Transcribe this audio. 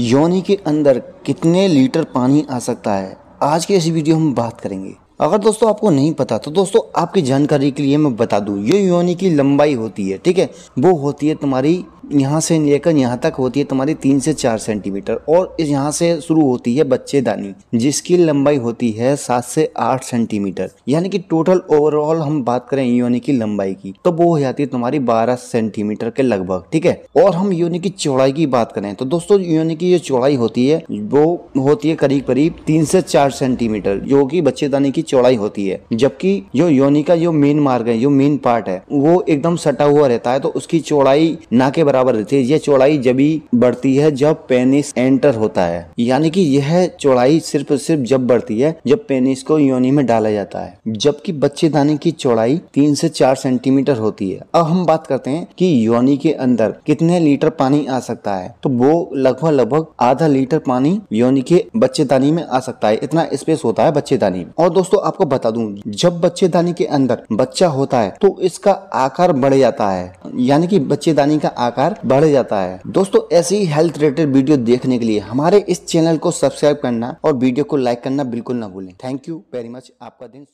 योनि के अंदर कितने लीटर पानी आ सकता है आज के इस वीडियो में बात करेंगे अगर दोस्तों आपको नहीं पता तो दोस्तों आपकी जानकारी के लिए मैं बता दूं ये योनि की लंबाई होती है ठीक है वो होती है तुम्हारी यहाँ से लेकर यहाँ तक होती है तुम्हारी तीन से चार सेंटीमीटर और इस यहाँ से शुरू होती है बच्चेदानी जिसकी लंबाई होती है सात से आठ सेंटीमीटर यानी कि टोटल ओवरऑल हम बात करें योनि की लंबाई की तो वो हो जाती है तुम्हारी बारह सेंटीमीटर के लगभग ठीक है और हम योनि की चौड़ाई की बात करें तो दोस्तों योनि की जो चौड़ाई होती है वो होती है करीब करीब तीन से चार सेंटीमीटर जो की बच्चेदानी की चौड़ाई होती है जबकि जो योनि का जो मेन मार्ग है जो मेन पार्ट है वो एकदम सटा हुआ रहता है तो उसकी चौड़ाई ना के बराबर बराबर रहती है यह चौड़ाई जब ही बढ़ती है जब पेनिस एंटर होता है यानी कि यह चौड़ाई सिर्फ सिर्फ जब बढ़ती है जब पेनिस को योनि में डाला जाता है जबकि बच्चेदानी की चौड़ाई तीन से चार सेंटीमीटर होती है अब हम बात करते हैं कि योनि के अंदर कितने लीटर पानी आ सकता है तो वो लगभग लगभग आधा लीटर पानी योनि के बच्चेदानी में आ सकता है इतना स्पेस होता है बच्चेदानी में और दोस्तों आपको बता दूं जब बच्चेदानी के अंदर बच्चा होता है तो इसका आकार बढ़ जाता है यानी कि बच्चेदानी का आकार प्यार बढ़ जाता है दोस्तों ऐसी हेल्थ रिलेटेड वीडियो देखने के लिए हमारे इस चैनल को सब्सक्राइब करना और वीडियो को लाइक करना बिल्कुल ना भूलें थैंक यू वेरी मच आपका दिन